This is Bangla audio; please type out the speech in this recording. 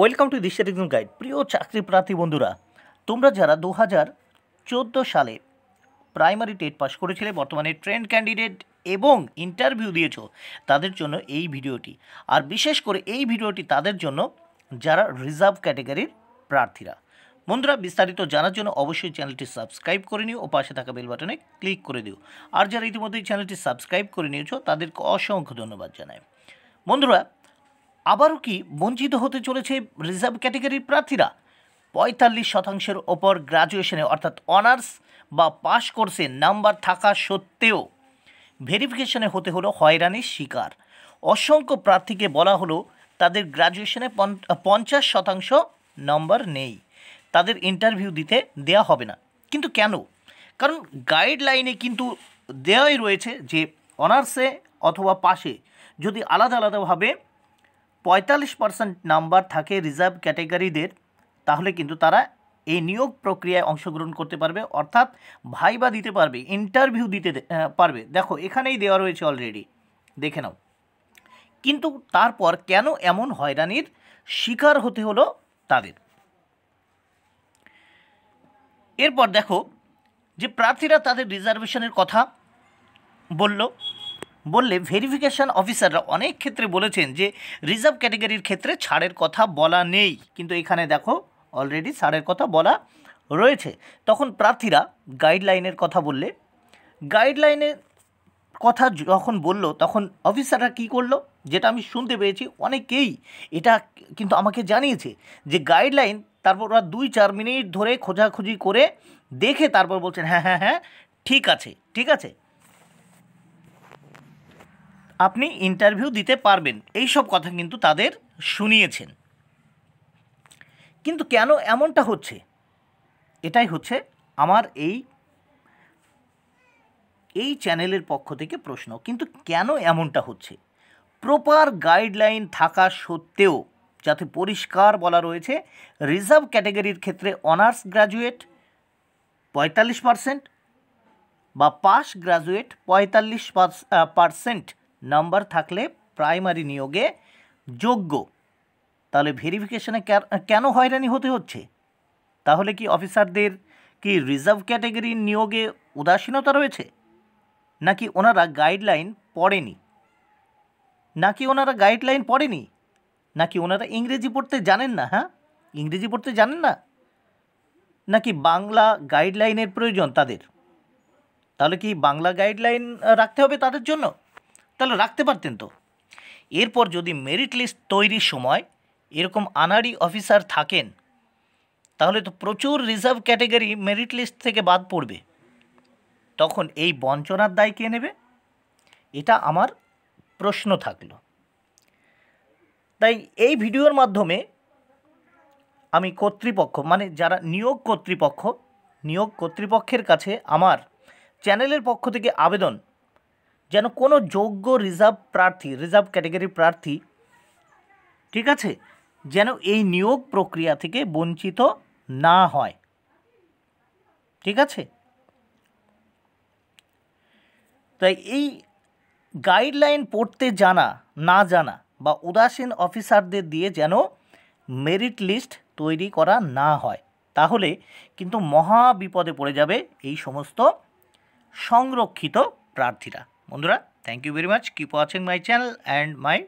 ওয়েলকাম টু দিশার একজন গাইড প্রিয় চাকরি প্রার্থী বন্ধুরা তোমরা যারা দু হাজার চোদ্দো সালে প্রাইমারি টেট পাস করেছিলে বর্তমানে ট্রেন্ড ক্যান্ডিডেট এবং ইন্টারভিউ দিয়েছ তাদের জন্য এই ভিডিওটি আর বিশেষ করে এই ভিডিওটি তাদের জন্য যারা রিজার্ভ ক্যাটেগরির প্রার্থীরা বন্ধুরা বিস্তারিত জানার জন্য অবশ্যই চ্যানেলটি সাবস্ক্রাইব করে নিও ও পাশে থাকা বেল বাটনে ক্লিক করে দিও আর যারা ইতিমধ্যেই চ্যানেলটি সাবস্ক্রাইব করে নিয়েছ তাদেরকে অসংখ্য ধন্যবাদ জানায় বন্ধুরা আবারও কি বঞ্চিত হতে চলেছে রিজার্ভ ক্যাটেগরির প্রার্থীরা পঁয়তাল্লিশ শতাংশের ওপর গ্রাজুয়েশনে অর্থাৎ অনার্স বা পাশ কোর্সে নাম্বার থাকা সত্ত্বেও ভেরিফিকেশনে হতে হলো হয়রানির শিকার অসংখ্য প্রার্থীকে বলা হলো তাদের গ্রাজুয়েশনে পঞ্চাশ শতাংশ নম্বর নেই তাদের ইন্টারভিউ দিতে দেয়া হবে না কিন্তু কেন কারণ গাইডলাইনে কিন্তু দেওয়াই রয়েছে যে অনার্সে অথবা পাশে যদি আলাদা আলাদাভাবে পঁয়তাল্লিশ পার্সেন্ট নাম্বার থাকে রিজার্ভ ক্যাটেগরিদের তাহলে কিন্তু তারা এই নিয়োগ প্রক্রিয়ায় অংশগ্রহণ করতে পারবে অর্থাৎ ভাইবা দিতে পারবে ইন্টারভিউ দিতে পারবে দেখো এখানেই দেওয়া রয়েছে অলরেডি দেখে নাও কিন্তু তারপর কেন এমন হয়রানির শিকার হতে হলো তাদের এরপর দেখো যে প্রার্থীরা তাদের রিজার্ভেশনের কথা বলল বললে ভেরিফিকেশান অফিসাররা অনেক ক্ষেত্রে বলেছেন যে রিজার্ভ ক্যাটেগরির ক্ষেত্রে ছাড়ের কথা বলা নেই কিন্তু এখানে দেখো অলরেডি ছাড়ের কথা বলা রয়েছে তখন প্রার্থীরা গাইডলাইনের কথা বললে গাইডলাইনের কথা যখন বলল তখন অফিসাররা কি করলো যেটা আমি শুনতে পেয়েছি অনেকেই এটা কিন্তু আমাকে জানিয়েছে যে গাইডলাইন তারপর ওরা দুই চার মিনিট ধরে খোঁজাখুঁজি করে দেখে তারপর বলছেন হ্যাঁ হ্যাঁ হ্যাঁ ঠিক আছে ঠিক আছে আপনি ইন্টারভিউ দিতে পারবেন এই সব কথা কিন্তু তাদের শুনিয়েছেন কিন্তু কেন এমনটা হচ্ছে এটাই হচ্ছে আমার এই এই চ্যানেলের পক্ষ থেকে প্রশ্ন কিন্তু কেন এমনটা হচ্ছে প্রপার গাইডলাইন থাকা সত্ত্বেও যাতে পরিষ্কার বলা রয়েছে রিজার্ভ ক্যাটাগরির ক্ষেত্রে অনার্স গ্রাজুয়েট পঁয়তাল্লিশ পার্সেন্ট বা পাস গ্রাজুয়েট পঁয়তাল্লিশ পার্সেন্ট নাম্বার থাকলে প্রাইমারি নিয়োগে যোগ্য তাহলে ভেরিফিকেশানে কেন হয়রানি হতে হচ্ছে তাহলে কি অফিসারদের কি রিজার্ভ ক্যাটাগরির নিয়োগে উদাসীনতা রয়েছে নাকি ওনারা গাইডলাইন পড়েনি নাকি ওনারা গাইডলাইন পড়েনি নাকি ওনারা ইংরেজি পড়তে জানেন না হ্যাঁ ইংরেজি পড়তে জানেন না নাকি বাংলা গাইডলাইনের প্রয়োজন তাদের তাহলে কি বাংলা গাইডলাইন রাখতে হবে তাদের জন্য তাহলে রাখতে পারতেন তো এরপর যদি মেরিট লিস্ট তৈরির সময় এরকম আনারি অফিসার থাকেন তাহলে তো প্রচুর রিজার্ভ ক্যাটেগরি মেরিট লিস্ট থেকে বাদ পড়বে তখন এই বঞ্চনার দায় কে নেবে এটা আমার প্রশ্ন থাকলো তাই এই ভিডিওর মাধ্যমে আমি কর্তৃপক্ষ মানে যারা নিয়োগ কর্তৃপক্ষ নিয়োগ কর্তৃপক্ষের কাছে আমার চ্যানেলের পক্ষ থেকে আবেদন যেন কোনো যোগ্য রিজার্ভ প্রার্থী রিজার্ভ ক্যাটাগরি প্রার্থী ঠিক আছে যেন এই নিয়োগ প্রক্রিয়া থেকে বঞ্চিত না হয় ঠিক আছে তাই এই গাইডলাইন পড়তে জানা না জানা বা উদাসীন অফিসারদের দিয়ে যেন মেরিট লিস্ট তৈরি করা না হয় তাহলে কিন্তু মহা বিপদে পড়ে যাবে এই সমস্ত সংরক্ষিত প্রার্থীরা বন্ধুরা thank you very much keep watching my channel and my